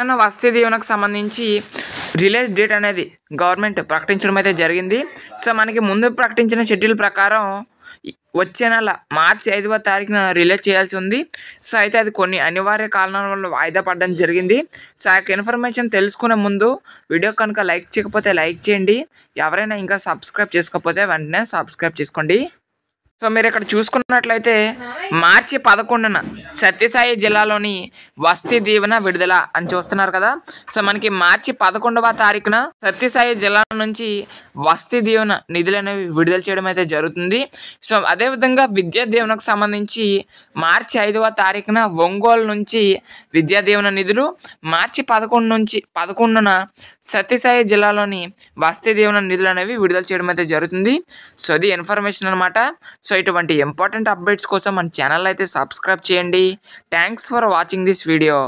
తెలంగాణ వసతి దీవెనకు సంబంధించి release date అనేది గవర్నమెంట్ ప్రకటించడం అయితే జరిగింది సో మనకి ముందు ప్రకటించిన షెడ్యూల్ ప్రకారం వచ్చే నెల మార్చి ఐదవ తారీఖున రిలీజ్ చేయాల్సి ఉంది సో అయితే అది కొన్ని అనివార్య కారణాల వల్ల వాయిదా పడడం జరిగింది సో ఆ యొక్క ఇన్ఫర్మేషన్ తెలుసుకునే ముందు వీడియో కనుక లైక్ చేయకపోతే లైక్ చేయండి ఎవరైనా ఇంకా సబ్స్క్రైబ్ చేసుకోకపోతే వెంటనే సబ్స్క్రైబ్ చేసుకోండి సో మీరు ఇక్కడ చూసుకున్నట్లయితే మార్చి పదకొండున సత్యసాయి జిల్లాలోని వస్తీ దీవెన విడుదల అని చూస్తున్నారు కదా సో మనకి మార్చి పదకొండవ తారీఖున సత్యసాయి జిల్లా నుంచి వస్తీ దీవెన నిధులు అనేవి విడుదల చేయడం అయితే జరుగుతుంది సో అదేవిధంగా విద్యా దీవెనకు సంబంధించి మార్చి ఐదవ తారీఖున ఒంగోలు నుంచి విద్యా దీవెన నిధులు మార్చి పదకొండు నుంచి పదకొండున సత్యసాయి జిల్లాలోని వస్తీ దీవెన నిధులు అనేవి విడుదల చేయడం అయితే జరుగుతుంది సో అది ఇన్ఫర్మేషన్ అనమాట సో ఇటువంటి ఇంపార్టెంట్ అప్డేట్స్ కోసం మన ఛానల్ అయితే సబ్స్క్రైబ్ చేయండి thanks for watching this video